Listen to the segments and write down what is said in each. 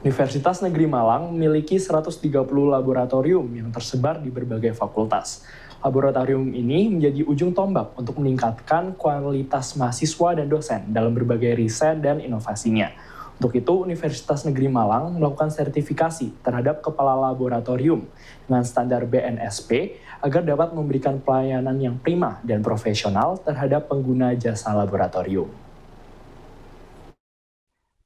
Universitas Negeri Malang memiliki 130 laboratorium yang tersebar di berbagai fakultas. Laboratorium ini menjadi ujung tombak untuk meningkatkan kualitas mahasiswa dan dosen dalam berbagai riset dan inovasinya. Untuk itu, Universitas Negeri Malang melakukan sertifikasi terhadap kepala laboratorium dengan standar BNSP agar dapat memberikan pelayanan yang prima dan profesional terhadap pengguna jasa laboratorium.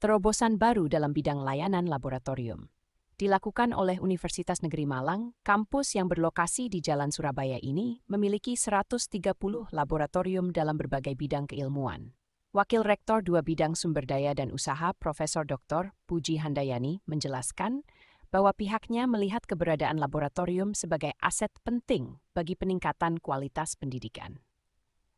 Terobosan baru dalam bidang layanan laboratorium dilakukan oleh Universitas Negeri Malang, kampus yang berlokasi di Jalan Surabaya ini memiliki 130 laboratorium dalam berbagai bidang keilmuan. Wakil Rektor dua bidang sumber daya dan usaha Profesor Dr. Puji Handayani menjelaskan bahwa pihaknya melihat keberadaan laboratorium sebagai aset penting bagi peningkatan kualitas pendidikan.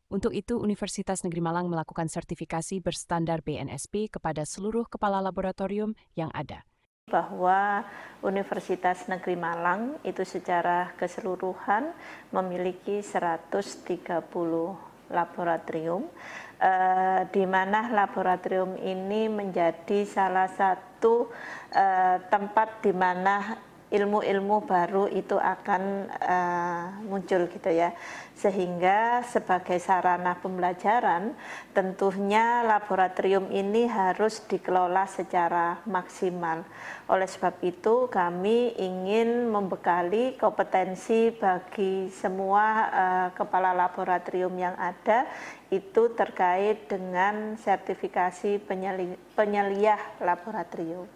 Untuk itu, Universitas Negeri Malang melakukan sertifikasi berstandar BNSP kepada seluruh kepala laboratorium yang ada bahwa Universitas Negeri Malang itu secara keseluruhan memiliki 130 laboratorium eh, di mana laboratorium ini menjadi salah satu eh, tempat di mana ilmu-ilmu baru itu akan uh, muncul gitu ya. Sehingga sebagai sarana pembelajaran tentunya laboratorium ini harus dikelola secara maksimal. Oleh sebab itu kami ingin membekali kompetensi bagi semua uh, kepala laboratorium yang ada itu terkait dengan sertifikasi penyelia, penyeliah laboratorium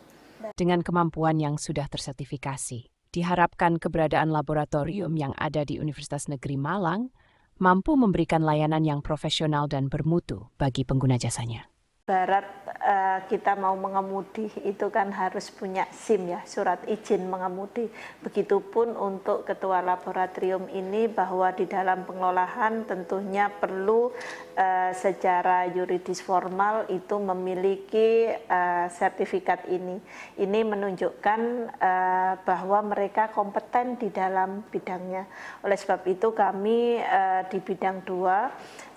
dengan kemampuan yang sudah tersertifikasi. Diharapkan keberadaan laboratorium yang ada di Universitas Negeri Malang mampu memberikan layanan yang profesional dan bermutu bagi pengguna jasanya barat uh, kita mau mengemudi itu kan harus punya SIM ya, surat izin mengemudi. Begitupun untuk ketua laboratorium ini bahwa di dalam pengelolaan tentunya perlu uh, secara yuridis formal itu memiliki uh, sertifikat ini. Ini menunjukkan uh, bahwa mereka kompeten di dalam bidangnya. Oleh sebab itu kami uh, di bidang dua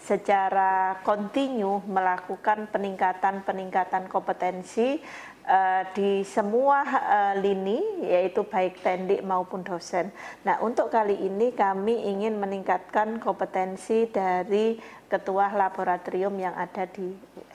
secara kontinu melakukan peningkatan-peningkatan kompetensi uh, di semua uh, lini yaitu baik tendik maupun dosen. Nah, untuk kali ini kami ingin meningkatkan kompetensi dari ketua laboratorium yang ada di